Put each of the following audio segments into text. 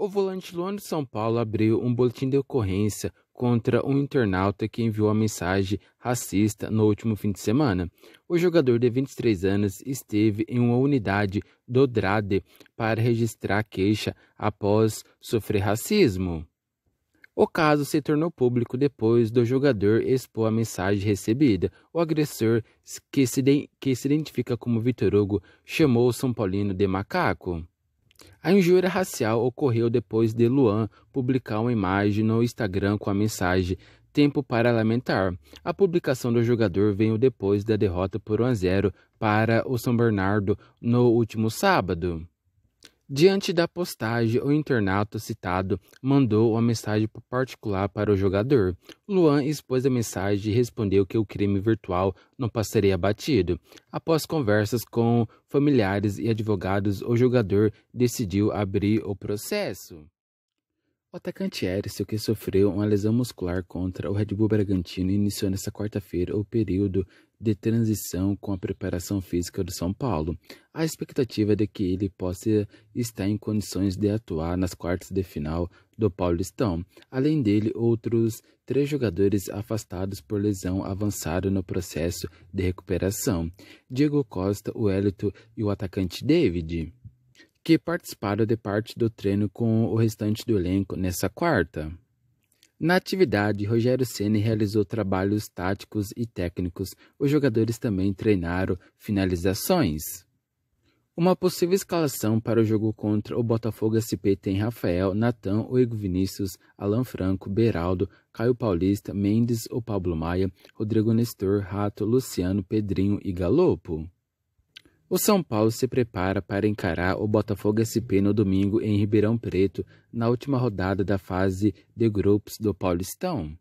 O volante Luan de São Paulo abriu um boletim de ocorrência contra um internauta que enviou a mensagem racista no último fim de semana. O jogador de 23 anos esteve em uma unidade do DRADE para registrar queixa após sofrer racismo. O caso se tornou público depois do jogador expor a mensagem recebida. O agressor, que se, que se identifica como Vitor Hugo, chamou o São Paulino de macaco. A injúria racial ocorreu depois de Luan publicar uma imagem no Instagram com a mensagem Tempo para lamentar. A publicação do jogador veio depois da derrota por 1 a 0 para o São Bernardo no último sábado. Diante da postagem, o internauta citado mandou uma mensagem particular para o jogador. Luan expôs a mensagem e respondeu que o crime virtual não passaria batido. Após conversas com familiares e advogados, o jogador decidiu abrir o processo. O atacante Érisson, que sofreu uma lesão muscular contra o Red Bull Bragantino, iniciou nesta quarta-feira o período de transição com a preparação física do São Paulo. A expectativa é de que ele possa estar em condições de atuar nas quartas de final do Paulistão. Além dele, outros três jogadores afastados por lesão avançaram no processo de recuperação: Diego Costa, o Elito e o atacante David, que participaram de parte do treino com o restante do elenco nessa quarta. Na atividade, Rogério Ceni realizou trabalhos táticos e técnicos. Os jogadores também treinaram finalizações. Uma possível escalação para o jogo contra o Botafogo SP tem Rafael, Natan, Oigo Vinícius, Alan Franco, Beraldo, Caio Paulista, Mendes ou Pablo Maia, Rodrigo Nestor, Rato, Luciano, Pedrinho e Galopo. O São Paulo se prepara para encarar o Botafogo SP no domingo em Ribeirão Preto, na última rodada da fase de grupos do Paulistão.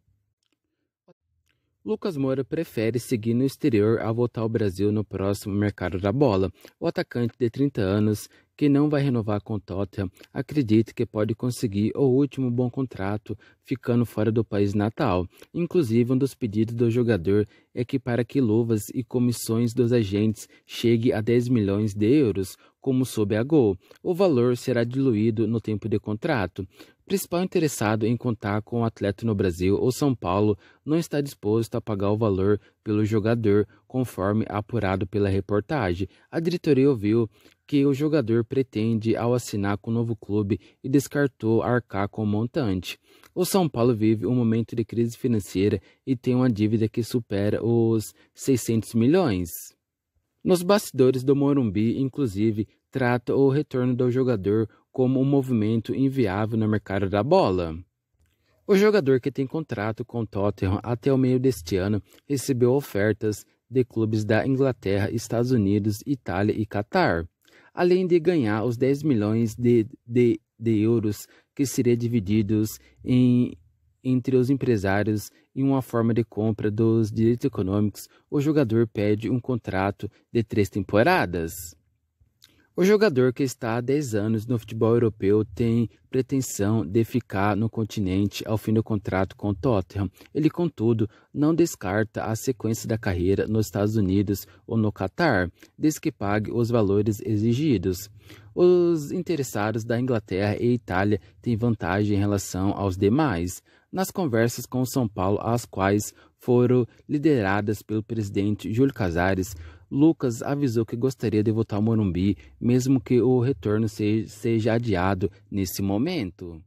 Lucas Moura prefere seguir no exterior ao voltar ao Brasil no próximo mercado da bola. O atacante de 30 anos que não vai renovar com o Tottenham acredita que pode conseguir o último bom contrato ficando fora do país natal. Inclusive, um dos pedidos do jogador é que para que luvas e comissões dos agentes chegue a 10 milhões de euros, como sob a Gol. O valor será diluído no tempo de contrato. O principal interessado em contar com o um atleta no Brasil, ou São Paulo, não está disposto a pagar o valor pelo jogador, conforme apurado pela reportagem. A diretoria ouviu que o jogador pretende ao assinar com o novo clube e descartou arcar com o montante. O São Paulo vive um momento de crise financeira e tem uma dívida que supera os 600 milhões. Nos bastidores do Morumbi, inclusive, trata o retorno do jogador como um movimento inviável no mercado da bola. O jogador que tem contrato com Tottenham até o meio deste ano recebeu ofertas de clubes da Inglaterra, Estados Unidos, Itália e Catar além de ganhar os 10 milhões de, de, de euros que seria divididos em, entre os empresários em uma forma de compra dos direitos econômicos, o jogador pede um contrato de três temporadas. O jogador que está há 10 anos no futebol europeu tem pretensão de ficar no continente ao fim do contrato com o Tottenham. Ele, contudo, não descarta a sequência da carreira nos Estados Unidos ou no Catar, desde que pague os valores exigidos. Os interessados da Inglaterra e Itália têm vantagem em relação aos demais. Nas conversas com o São Paulo, as quais foram lideradas pelo presidente Júlio Casares, Lucas avisou que gostaria de voltar ao Morumbi, mesmo que o retorno seja adiado nesse momento.